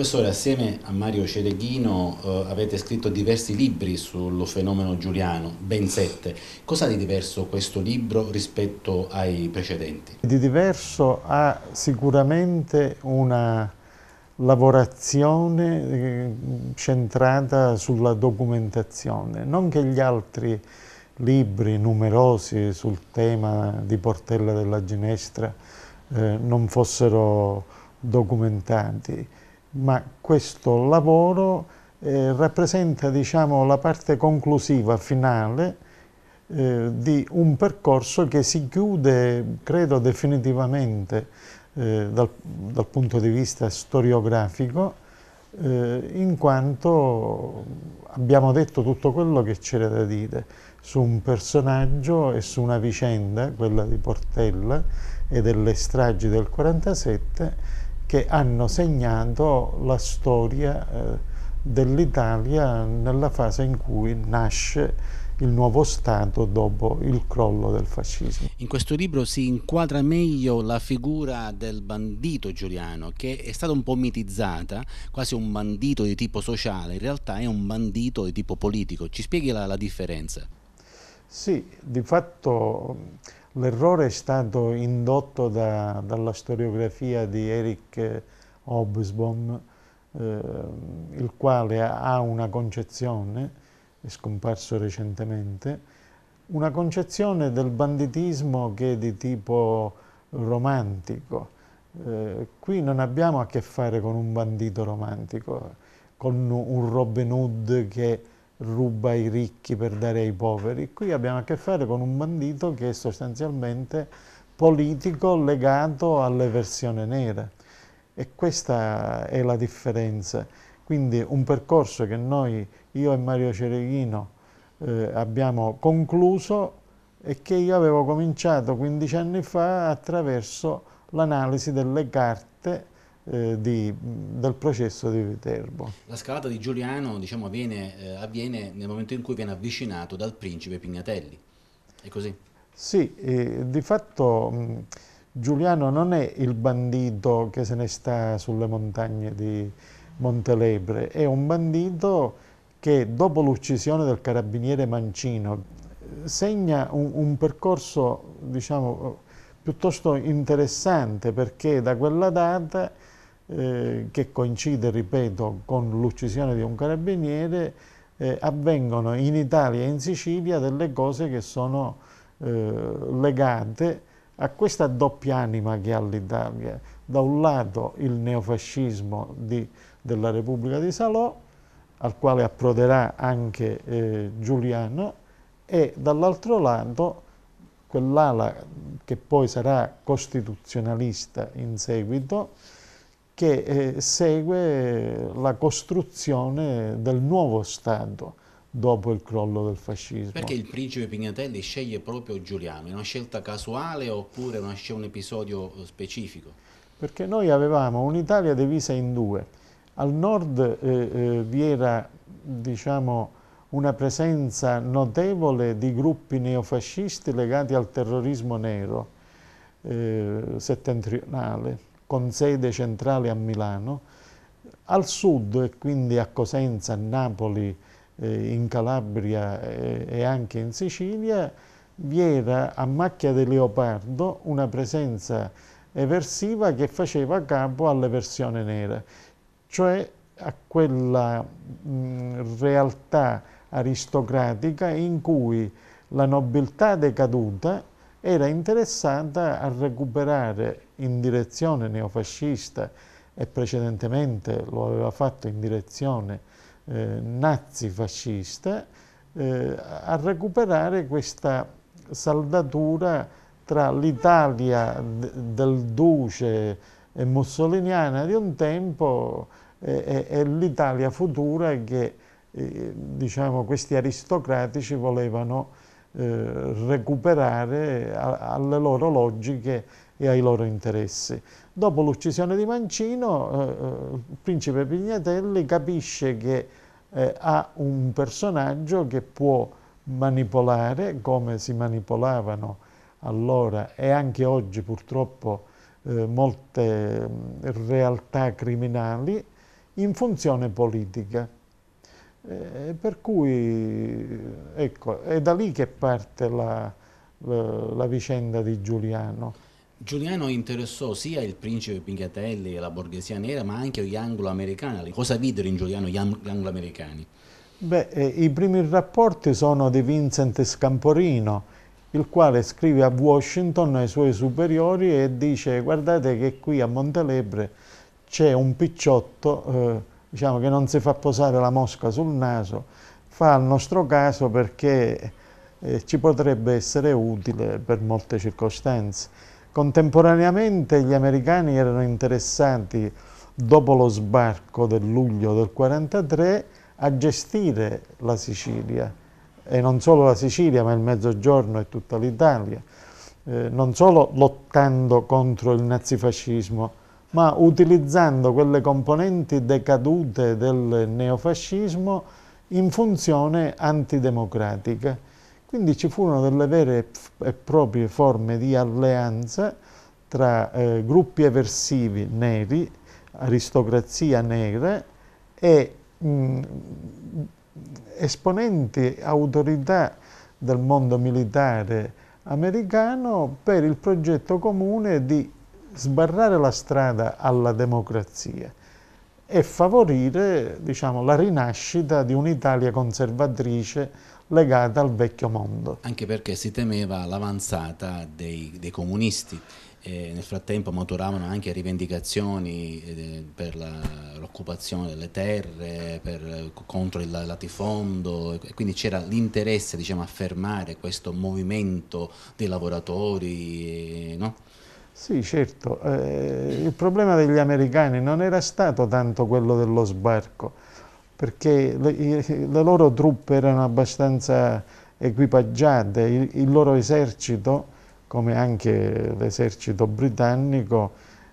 Professore, assieme a Mario Cereghino eh, avete scritto diversi libri sul fenomeno giuliano, ben sette. Cosa di diverso questo libro rispetto ai precedenti? Di diverso ha sicuramente una lavorazione eh, centrata sulla documentazione, non che gli altri libri numerosi sul tema di Portella della Ginestra eh, non fossero documentati, ma questo lavoro eh, rappresenta diciamo, la parte conclusiva, finale, eh, di un percorso che si chiude, credo, definitivamente eh, dal, dal, punto di vista storiografico, eh, in quanto abbiamo detto tutto quello che c'era da dire su un personaggio e su una vicenda, quella di Portella e delle stragi del 47, che hanno segnato la storia eh, dell'Italia nella fase in cui nasce il nuovo Stato dopo il crollo del fascismo. In questo libro si inquadra meglio la figura del bandito giuliano che è stata un po' mitizzata, quasi un bandito di tipo sociale, in realtà è un bandito di tipo politico. Ci spieghi la, la differenza? Sì, di fatto L'errore è stato indotto da, dalla storiografia di Eric Hobsbawm, eh, il quale ha una concezione, è scomparso recentemente, una concezione del banditismo che è di tipo romantico. Eh, qui non abbiamo a che fare con un bandito romantico, con un Robin Hood che ruba ai ricchi per dare ai poveri. Qui abbiamo a che fare con un bandito che è sostanzialmente politico legato alle versioni nere. E questa è la differenza. Quindi un percorso che noi, io e Mario Cereghino, eh, abbiamo concluso e che io avevo cominciato 15 anni fa attraverso l'analisi delle carte eh, di, dal processo di Viterbo. La scalata di Giuliano diciamo, avviene, eh, avviene, nel momento in cui viene avvicinato dal principe Pignatelli, è così? Sì, eh, di fatto mh, mm, Giuliano non è il bandito che se ne sta sulle montagne di Montelebre, è un bandito che dopo l'uccisione del carabiniere Mancino segna un, un percorso diciamo, piuttosto interessante perché da quella data eh, che coincide, ripeto, con l'uccisione di un carabiniere, eh, avvengono in Italia e in Sicilia delle cose che sono eh, legate a questa doppia anima che ha l'Italia. Da un lato il neofascismo di, della Repubblica di Salò, al quale approderà anche eh, Giuliano, e dall'altro lato quell'ala che poi sarà costituzionalista in seguito, che eh, segue la costruzione del nuovo Stato dopo il crollo del fascismo. Perché il principe Pignatelli sceglie proprio Giuliano? È una scelta casuale oppure c'è un episodio specifico? Perché noi avevamo un'Italia divisa in due. Al nord eh, eh, vi era diciamo, una presenza notevole di gruppi neofascisti legati al terrorismo nero eh, settentrionale con sede centrale a Milano, al sud e quindi a Cosenza, a Napoli, eh, in Calabria eh, e anche in Sicilia, vi era a macchia di leopardo una presenza eversiva che faceva capo all'eversione nera, cioè a quella mh, realtà aristocratica in cui la nobiltà decaduta era interessata a recuperare in direzione neofascista e precedentemente lo aveva fatto in direzione eh, nazifascista, eh, a recuperare questa saldatura tra l'Italia del duce e mussoliniana di un tempo e, e, e l'Italia futura che eh, diciamo, questi aristocratici volevano eh, recuperare a, alle loro logiche e ai loro interessi. Dopo l'uccisione di Mancino, eh, eh, il principe Pignatelli capisce che eh, ha un personaggio che può manipolare come si manipolavano allora e anche oggi purtroppo eh, molte mm, realtà criminali in funzione politica. Eh, per cui ecco, è da lì che parte la, la, la vicenda di Giuliano. Giuliano interessò sia il principe Pincatelli e la borghesia nera, ma anche gli anglo-americani. Cosa videro in Giuliano gli anglo-americani? Beh, eh, i primi rapporti sono di Vincent Scamporino, il quale scrive a Washington ai suoi superiori e dice guardate che qui a Montelebre c'è un picciotto eh, diciamo che non si fa posare la mosca sul naso, fa il nostro caso perché eh, ci potrebbe essere utile per molte circostanze. Contemporaneamente gli americani erano interessati, dopo lo sbarco del luglio del 43, a gestire la Sicilia, e non solo la Sicilia, ma il Mezzogiorno e tutta l'Italia, eh, non solo lottando contro il nazifascismo, ma utilizzando quelle componenti decadute del neofascismo in funzione antidemocratica. Quindi ci furono delle vere e proprie forme di alleanza tra eh, gruppi eversivi neri, aristocrazia nera e mh, esponenti, autorità del mondo militare americano per il progetto comune di sbarrare la strada alla democrazia e favorire diciamo, la rinascita di un'Italia conservatrice legata al vecchio mondo. Anche perché si temeva l'avanzata dei, dei comunisti eh, nel frattempo maturavano anche rivendicazioni eh, per l'occupazione delle terre, per, contro il latifondo, e quindi c'era l'interesse diciamo, a fermare questo movimento dei lavoratori. Eh, no? Sì, certo. Eh, il problema degli americani non era stato tanto quello dello sbarco, perché le, le loro truppe erano abbastanza equipaggiate, il, il loro esercito, come anche l'esercito britannico,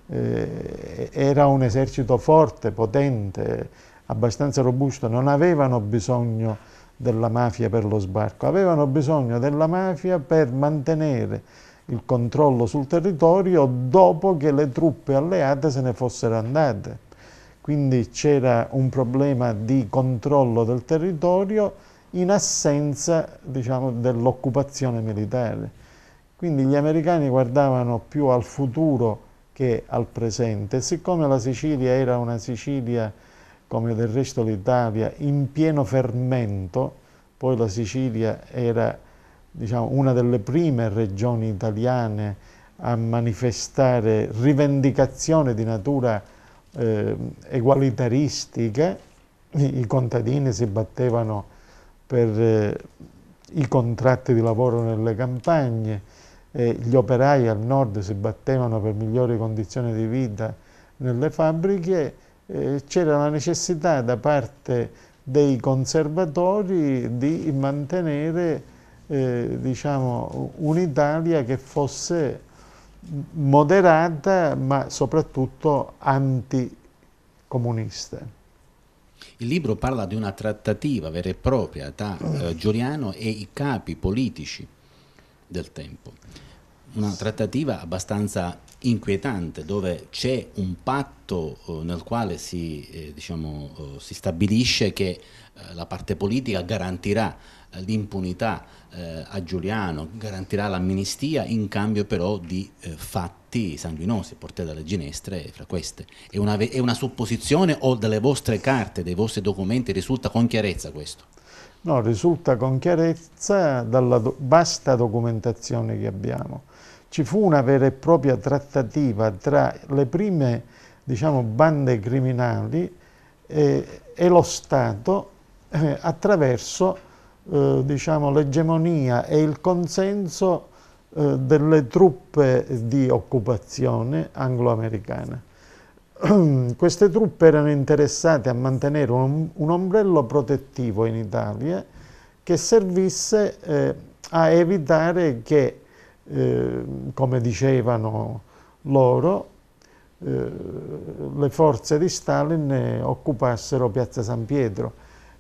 eh, era un esercito forte, potente, abbastanza robusto, non avevano bisogno della mafia per lo sbarco, avevano bisogno della mafia per mantenere il controllo sul territorio dopo che le truppe alleate se ne fossero andate. Quindi c'era un problema di controllo del territorio in assenza diciamo, dell'occupazione militare. Quindi gli americani guardavano più al futuro che al presente. Siccome la Sicilia era una Sicilia, come del resto l'Italia, in pieno fermento, poi la Sicilia era diciamo, una delle prime regioni italiane a manifestare rivendicazioni di natura eh, egualitaristica, i contadini si battevano per eh, i contratti di lavoro nelle campagne, eh, gli operai al nord si battevano per migliori condizioni di vita nelle fabbriche, c'era la necessità da parte dei conservatori di mantenere eh, diciamo, un'Italia che fosse moderata ma soprattutto anticomunista. Il libro parla di una trattativa vera e propria tra eh, mm. Giuliano e i capi politici del tempo, una trattativa abbastanza inquietante dove c'è un patto eh, nel quale si, eh, diciamo, eh, si stabilisce che eh, la parte politica garantirà eh, l'impunità eh, a Giuliano, garantirà l'amnistia in cambio però di eh, fatti sanguinosi portati dalle ginestre fra queste. È una, è una supposizione o dalle vostre carte, dai vostri documenti risulta con chiarezza questo? No, risulta con chiarezza dalla do vasta documentazione che abbiamo. Ci fu una vera e propria trattativa tra le prime diciamo, bande criminali eh, e lo Stato eh, attraverso eh, diciamo, l'egemonia e il consenso eh, delle truppe di occupazione anglo-americane. Queste truppe erano interessate a mantenere un, un ombrello protettivo in Italia che servisse eh, a evitare che, eh, come dicevano loro, eh, le forze di Stalin occupassero Piazza San Pietro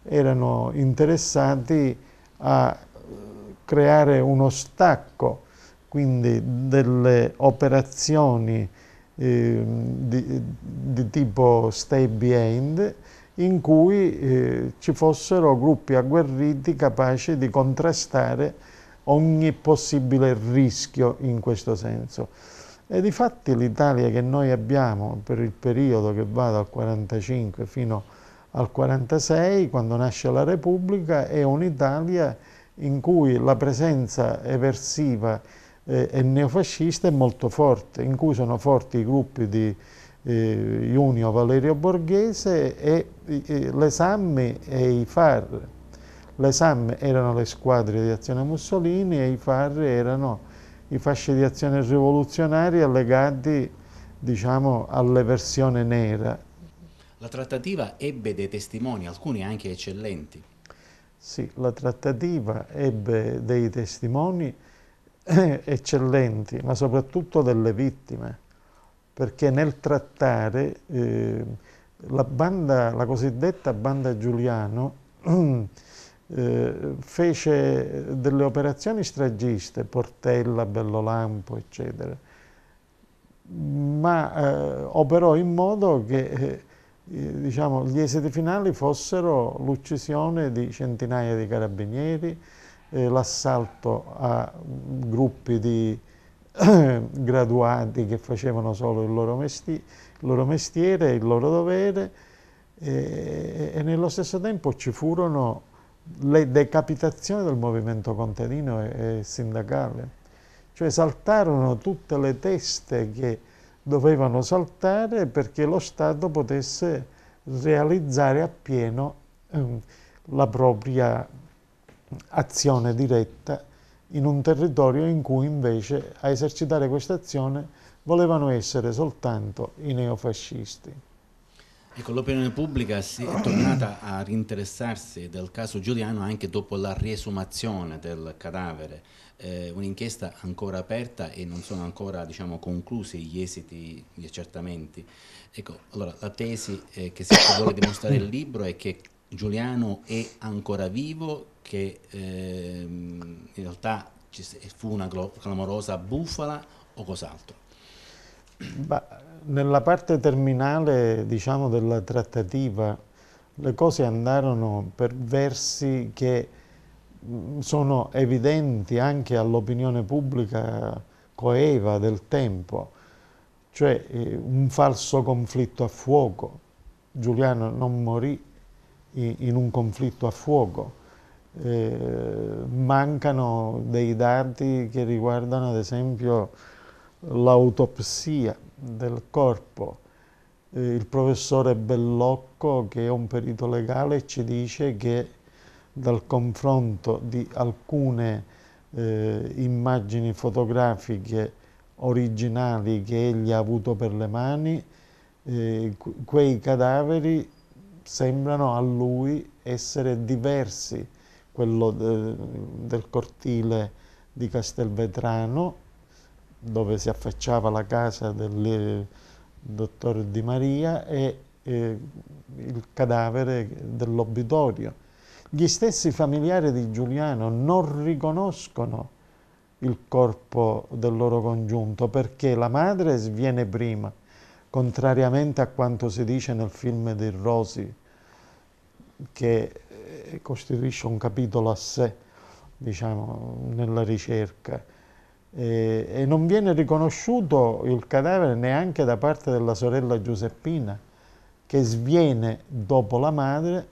erano interessati a eh, creare uno stacco quindi delle operazioni eh, di, di, tipo stay behind in cui eh, ci fossero gruppi agguerriti capaci di contrastare ogni possibile rischio in questo senso. E di fatti l'Italia che noi abbiamo per il periodo che va dal 1945 fino al 46, quando nasce la Repubblica, è un'Italia in cui la presenza eversiva eh, e neofascista è molto forte, in cui sono forti i gruppi di eh, Junio Valerio Borghese e, le SAM e i FAR. Le SAM erano le squadre di azione Mussolini e i FAR erano i fasci di azione rivoluzionaria legati diciamo, all'eversione nera la trattativa ebbe dei testimoni, alcuni anche eccellenti. Sì, la trattativa ebbe dei testimoni eh, eccellenti, ma soprattutto delle vittime, perché nel trattare eh, la, banda, la cosiddetta banda Giuliano eh, fece delle operazioni stragiste, Portella, Bellolampo, eccetera, ma eh, operò in modo che eh, eh, diciamo, gli esiti finali fossero l'uccisione di centinaia di carabinieri, eh, l'assalto a gruppi di graduati che facevano solo il loro, il loro mestiere, il loro dovere eh, e, e, nello stesso tempo ci furono le decapitazioni del movimento contadino e, e sindacale, cioè saltarono tutte le teste che dovevano saltare perché lo Stato potesse realizzare appieno ehm, la propria azione diretta in un territorio in cui invece a esercitare questa azione volevano essere soltanto i neofascisti. Ecco, l'opinione pubblica si è tornata a rinteressarsi del caso Giuliano anche dopo la riesumazione del cadavere, eh, un'inchiesta ancora aperta e non sono ancora diciamo, conclusi gli esiti, gli accertamenti. Ecco, allora, la tesi eh, che si vuole dimostrare il libro è che Giuliano è ancora vivo, che eh, in realtà fu una clamorosa bufala o cos'altro. Beh, nella parte terminale diciamo, della trattativa le cose andarono per versi che mm, sono evidenti anche all'opinione pubblica coeva del tempo, cioè eh, un falso conflitto a fuoco. Giuliano non morì in un conflitto a fuoco. Eh, mancano dei dati che riguardano ad esempio l'autopsia del corpo. Eh, il professore Bellocco, che è un perito legale, ci dice che dal confronto di alcune eh, immagini fotografiche originali che egli ha avuto per le mani, eh, quei cadaveri sembrano a lui essere diversi, quello de del cortile di Castelvetrano dove si affacciava la casa del eh, dottor Di Maria e eh, il cadavere dell'obitorio. Gli stessi familiari di Giuliano non riconoscono il corpo del loro congiunto perché la madre sviene prima, contrariamente a quanto si dice nel film di Rosi, che eh, costituisce un capitolo a sé, diciamo, nella ricerca eh, e non viene riconosciuto il cadavere neanche da parte della sorella Giuseppina, che sviene dopo la madre,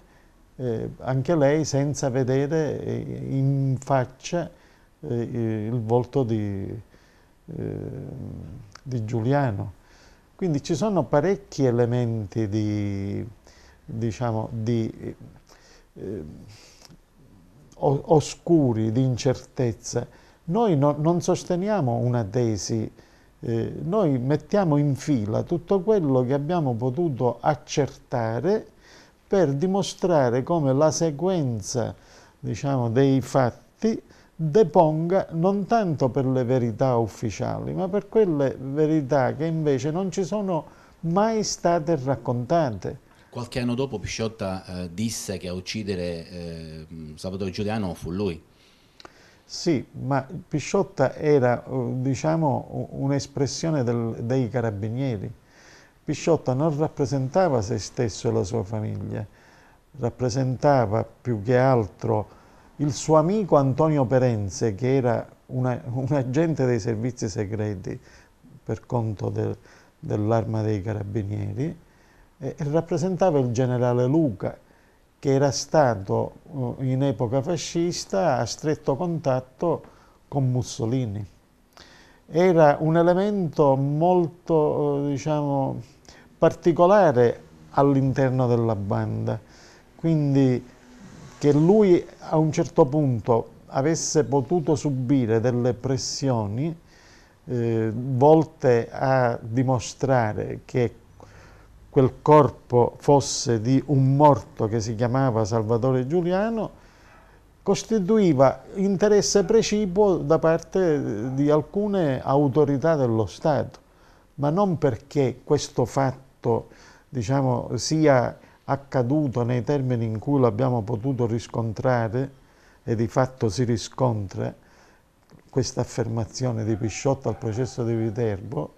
eh, anche lei senza vedere eh, in faccia eh, il volto di, eh, di, Giuliano. Quindi ci sono parecchi elementi di, diciamo, di, eh, oscuri, di incertezza, noi no, non sosteniamo una tesi, eh, noi mettiamo in fila tutto quello che abbiamo potuto accertare per dimostrare come la sequenza diciamo, dei fatti deponga non tanto per le verità ufficiali, ma per quelle verità che invece non ci sono mai state raccontate. Qualche anno dopo Pisciotta eh, disse che a uccidere eh, Salvatore Giuliano fu lui. Sì, ma Pisciotta era eh, diciamo, un'espressione dei carabinieri. Pisciotta non rappresentava se stesso e la sua famiglia, rappresentava più che altro il suo amico Antonio Perenze, che era una, un agente dei servizi segreti per conto de, dell'arma dei carabinieri, e, e rappresentava il generale Luca che era stato eh, in epoca fascista a stretto contatto con Mussolini. Era un elemento molto eh, diciamo, particolare all'interno della banda, quindi che lui a un certo punto avesse potuto subire delle pressioni eh, volte a dimostrare che quel corpo fosse di un morto che si chiamava Salvatore Giuliano, costituiva interesse precipuo da parte di alcune autorità dello Stato, ma non perché questo fatto diciamo, sia accaduto nei termini in cui l'abbiamo potuto riscontrare, e di fatto si riscontra questa affermazione di Pisciotta al processo di Viterbo,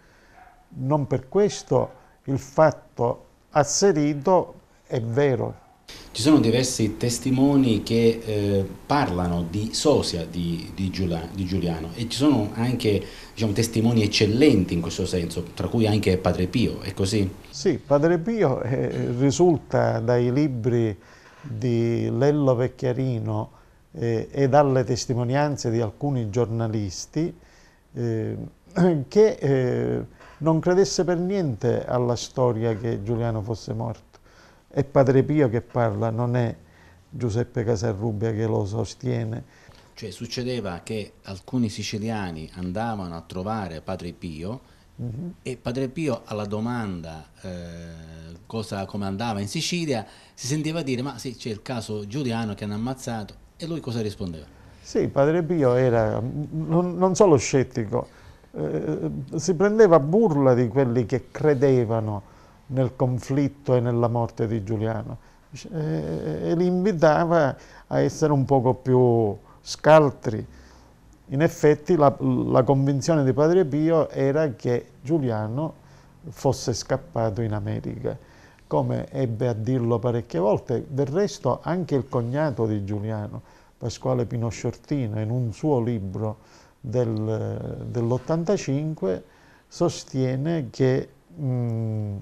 non per questo il fatto asserito è vero. Ci sono diversi testimoni che eh, parlano di Sosia di, di, Giulia, di, Giuliano e ci sono anche diciamo, testimoni eccellenti in questo senso, tra cui anche Padre Pio, è così? Sì, Padre Pio eh, risulta dai libri di Lello Vecchiarino eh, e dalle testimonianze di alcuni giornalisti eh, che eh, non credesse per niente alla storia che Giuliano fosse morto. È Padre Pio che parla, non è Giuseppe Casarrubia che lo sostiene. Cioè succedeva che alcuni siciliani andavano a trovare Padre Pio mm -hmm. e Padre Pio alla domanda eh, cosa, come andava in Sicilia si sentiva dire ma sì c'è il caso Giuliano che hanno ammazzato e lui cosa rispondeva? Sì, Padre Pio era non, non solo scettico, eh, si prendeva burla di quelli che credevano nel conflitto e nella morte di Giuliano e, eh, eh, e li invitava a essere un poco più scaltri. In effetti la, la convinzione di Padre Pio era che Giuliano fosse scappato in America, come ebbe a dirlo parecchie volte. Del resto anche il cognato di Giuliano, Pasquale Pino Sciortino, in un suo libro del, dell'85 sostiene che mh,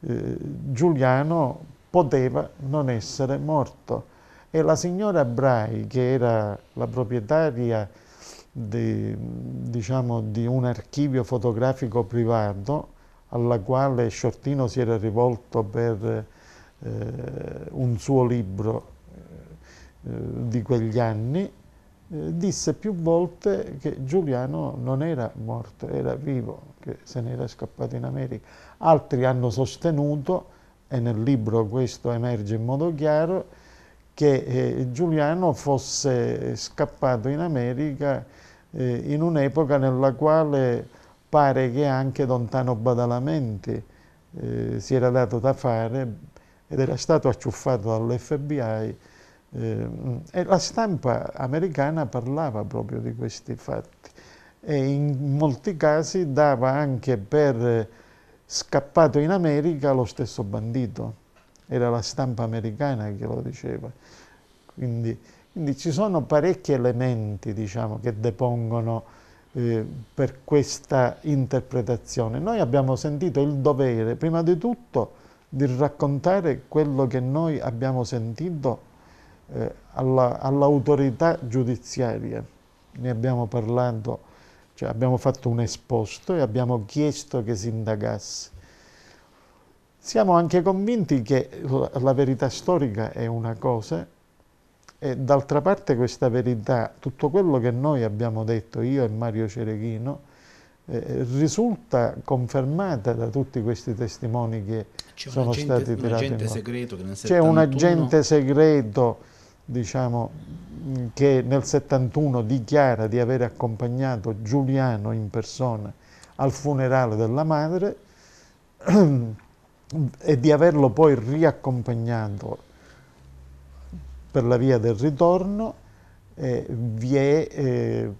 eh, Giuliano poteva non essere morto e la signora Brai, che era la proprietaria di, diciamo, di un archivio fotografico privato, alla quale Sciortino si era rivolto per eh, un suo libro eh, di quegli anni, eh, disse più volte che Giuliano non era morto, era vivo, che se ne era scappato in America. Altri hanno sostenuto, e nel libro questo emerge in modo chiaro, che eh, Giuliano fosse scappato in America eh, in un'epoca nella quale pare che anche Dontano Badalamenti eh, si era dato da fare ed era stato acciuffato dall'FBI eh, e la stampa americana parlava proprio di questi fatti e in molti casi dava anche per scappato in America lo stesso bandito. Era la stampa americana che lo diceva. Quindi, quindi ci sono parecchi elementi diciamo, che depongono eh, per questa interpretazione. Noi abbiamo sentito il dovere, prima di tutto, di raccontare quello che noi abbiamo sentito eh, all'autorità all giudiziaria. Ne abbiamo parlato, cioè abbiamo fatto un esposto e abbiamo chiesto che si indagasse. Siamo anche convinti che la verità storica è una cosa e d'altra parte questa verità, tutto quello che noi abbiamo detto, io e Mario Cereghino, eh, risulta confermata da tutti questi testimoni che sono agente, stati tirati in mano. C'è un agente segreto diciamo, mm, che nel 71 dichiara di aver accompagnato Giuliano in persona al funerale della madre e di averlo poi riaccompagnato per la via del ritorno, eh, vi è eh,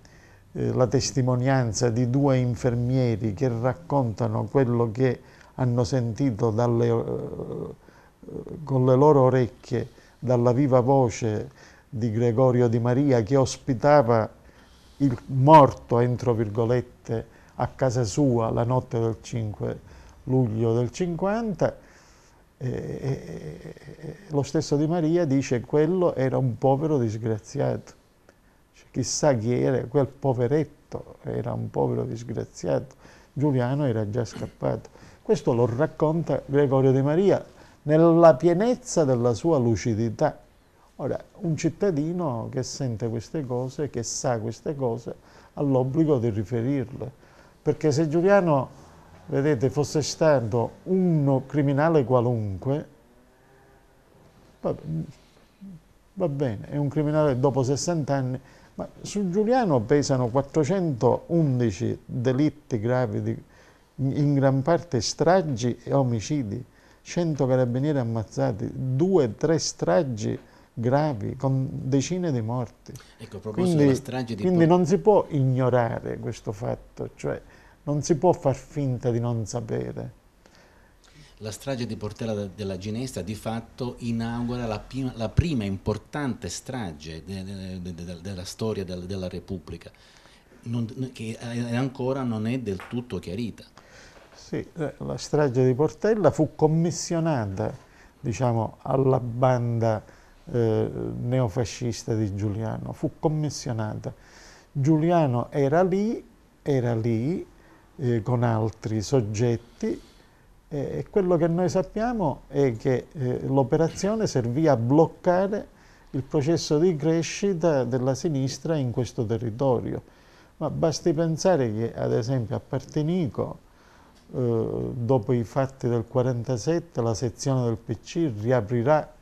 eh, la testimonianza di due infermieri che raccontano quello che hanno sentito dalle, eh, con le loro orecchie dalla viva voce di Gregorio di Maria che ospitava il morto, entro virgolette, a casa sua la notte del 5 luglio del 50, e, e, e, lo stesso Di Maria dice quello era un povero disgraziato. Cioè, chissà chi era, quel poveretto era un povero disgraziato. Giuliano era già scappato. Questo lo racconta Gregorio Di Maria nella pienezza della sua lucidità. Ora, un cittadino che sente queste cose, che sa queste cose, ha l'obbligo di riferirle, perché se Giuliano, vedete, fosse stato un criminale qualunque, va bene, è un criminale dopo 60 anni, ma su Giuliano pesano 411 delitti gravi, di, in gran parte stragi e omicidi. 100 carabinieri ammazzati, due, tre stragi gravi con decine di morti. Ecco, quindi, di quindi non si può ignorare questo fatto, cioè non si può far finta di non sapere. La strage di Portella della Ginestra di fatto inaugura la, prima, la prima importante strage de, de, de, della storia della Repubblica, non, che ancora non è del tutto chiarita. Sì, eh, la strage di Portella fu commissionata diciamo, alla banda eh, neofascista di Giuliano, fu commissionata. Giuliano era lì, era lì eh, con altri soggetti eh, e quello che noi sappiamo è che eh, l'operazione servì a bloccare il processo di crescita della sinistra in questo territorio. Ma basti pensare che ad esempio a Partenico eh, dopo i fatti del 47 la sezione del PC riaprirà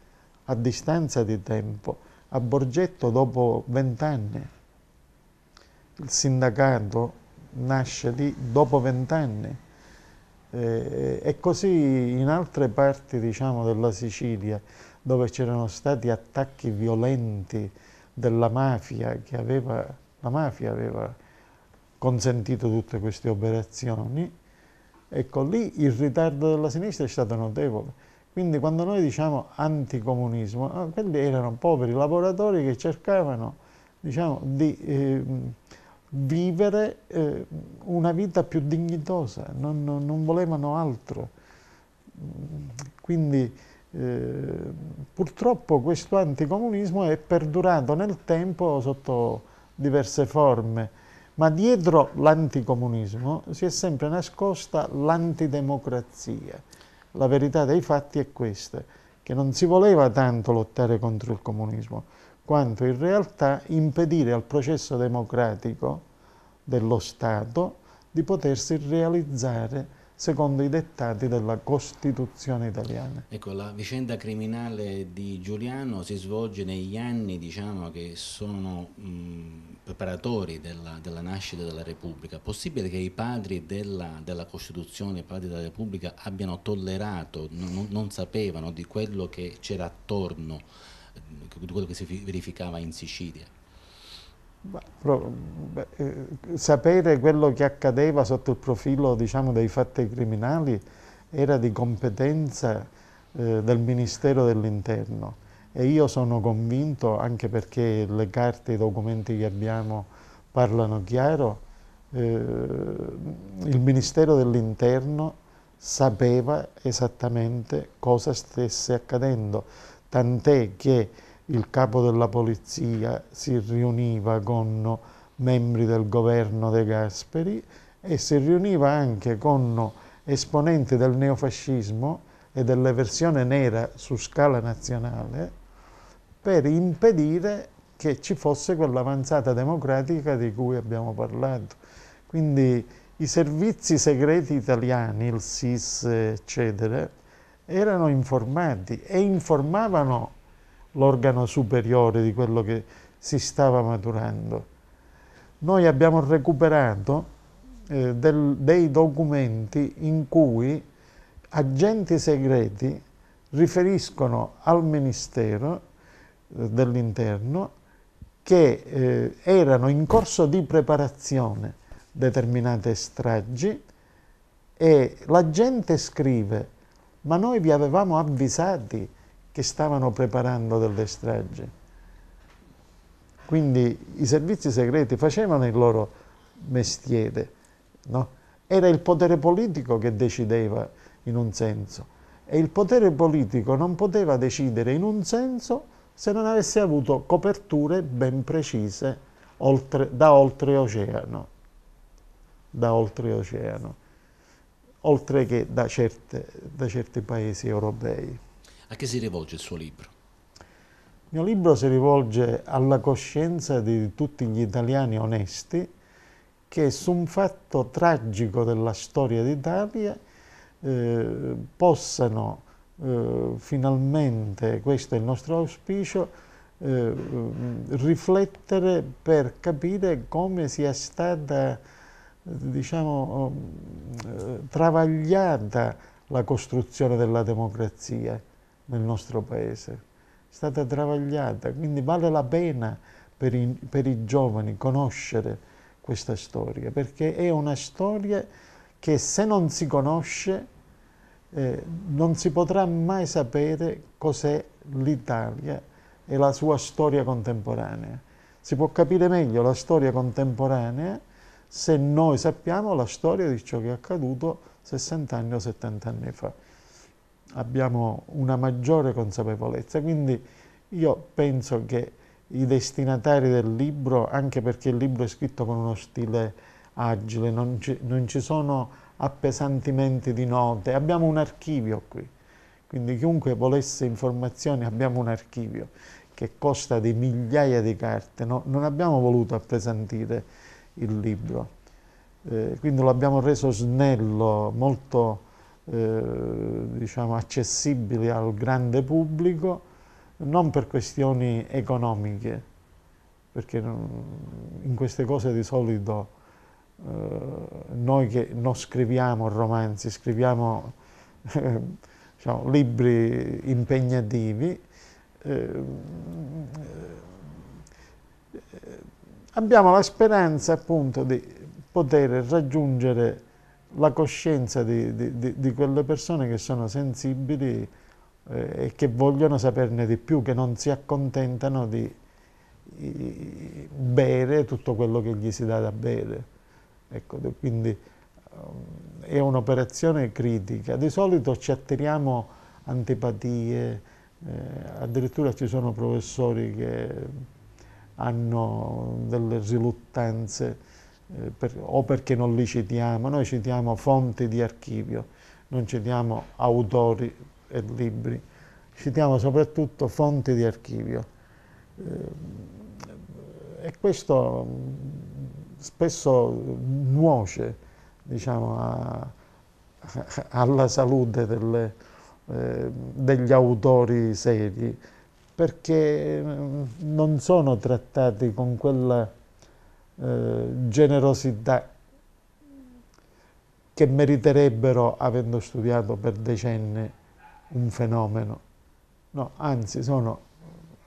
a distanza di tempo, a Borgetto dopo 20 anni Il sindacato nasce lì dopo vent'anni eh, e così in altre parti diciamo, della Sicilia dove c'erano stati attacchi violenti della mafia che aveva, la mafia aveva consentito tutte queste operazioni, Ecco, lì il ritardo della sinistra è stato notevole. Quindi quando noi diciamo anticomunismo, ah, quelli erano poveri lavoratori che cercavano diciamo, di eh, vivere eh, una vita più dignitosa, non, non volevano altro. Quindi eh, purtroppo questo anticomunismo è perdurato nel tempo sotto diverse forme ma dietro l'anticomunismo si è sempre nascosta l'antidemocrazia. La verità dei fatti è questa, che non si voleva tanto lottare contro il comunismo, quanto in realtà impedire al processo democratico dello Stato di potersi realizzare secondo i dettati della Costituzione italiana. Ecco, la vicenda criminale di Giuliano si svolge negli anni diciamo, che sono mh, preparatori della, della, nascita della Repubblica. Possibile che i padri della, della Costituzione, i padri della Repubblica, abbiano tollerato, non, non sapevano di quello che c'era attorno, di quello che si verificava in Sicilia? Ma, però, beh, eh, sapere quello che accadeva sotto il profilo diciamo, dei fatti criminali era di competenza eh, del Ministero dell'Interno e io sono convinto, anche perché le carte e i documenti che abbiamo parlano chiaro, eh, il Ministero dell'Interno sapeva esattamente cosa stesse accadendo, tant'è che il capo della polizia si riuniva con membri del governo De Gasperi e si riuniva anche con esponenti del neofascismo e dell'eversione nera su scala nazionale per impedire che ci fosse quell'avanzata democratica di cui abbiamo parlato. Quindi i servizi segreti italiani, il SIS, eccetera, erano informati e informavano l'organo superiore di quello che si stava maturando. Noi abbiamo recuperato eh, del, dei documenti in cui agenti segreti riferiscono al Ministero eh, dell'Interno che eh, erano in corso di preparazione determinate stragi e la gente scrive ma noi vi avevamo avvisati che stavano preparando delle stragi. Quindi i servizi segreti facevano il loro mestiere, no? era il potere politico che decideva in un senso e il potere politico non poteva decidere in un senso se non avesse avuto coperture ben precise oltre, da oltreoceano, da oltreoceano, oltre che da, certe, da certi paesi europei. A che si rivolge il suo libro? Il mio libro si rivolge alla coscienza di tutti gli italiani onesti che su un fatto tragico della storia d'Italia eh, possano eh, finalmente, questo è il nostro auspicio, eh, riflettere per capire come sia stata diciamo, eh, travagliata la costruzione della democrazia nel nostro paese, è stata travagliata, quindi vale la pena per i, per i giovani conoscere questa storia, perché è una storia che se non si conosce eh, non si potrà mai sapere cos'è l'Italia e la sua storia contemporanea. Si può capire meglio la storia contemporanea se noi sappiamo la storia di ciò che è accaduto 60 anni o 70 anni fa abbiamo una maggiore consapevolezza. Quindi io penso che i destinatari del libro, anche perché il libro è scritto con uno stile agile, non ci, non ci sono appesantimenti di note, abbiamo un archivio qui. Quindi chiunque volesse informazioni abbiamo un archivio che costa di migliaia di carte, no, non abbiamo voluto appesantire il libro, eh, quindi lo abbiamo reso snello, molto eh, diciamo, accessibili al grande pubblico, non per questioni economiche, perché in queste cose di solito eh, noi che non scriviamo romanzi, scriviamo eh, diciamo, libri impegnativi, eh, eh, abbiamo la speranza appunto di poter raggiungere la coscienza di, di, di, quelle persone che sono sensibili eh, e che vogliono saperne di più, che non si accontentano di bere tutto quello che gli si dà da bere. Ecco, quindi ehm, è un'operazione critica. Di solito ci attiriamo antipatie, eh, addirittura ci sono professori che hanno delle riluttanze eh, per, o perché non li citiamo, noi citiamo fonti di archivio, non citiamo autori e libri, citiamo soprattutto fonti di archivio. Eh, e questo mm, spesso mm, nuoce diciamo, a, alla salute delle, eh, degli autori seri, perché mm, non sono trattati con quella eh, generosità che meriterebbero, avendo studiato per decenni un fenomeno. No, anzi, sono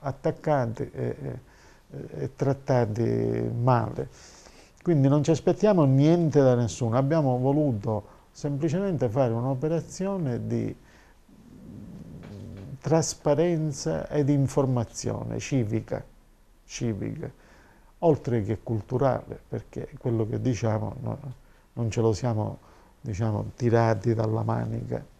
attaccati e, e, e trattati male. Quindi non ci aspettiamo niente da nessuno, abbiamo voluto semplicemente fare un'operazione di trasparenza ed informazione civica, civica oltre che culturale, perché quello che diciamo no, non ce lo siamo diciamo, tirati dalla manica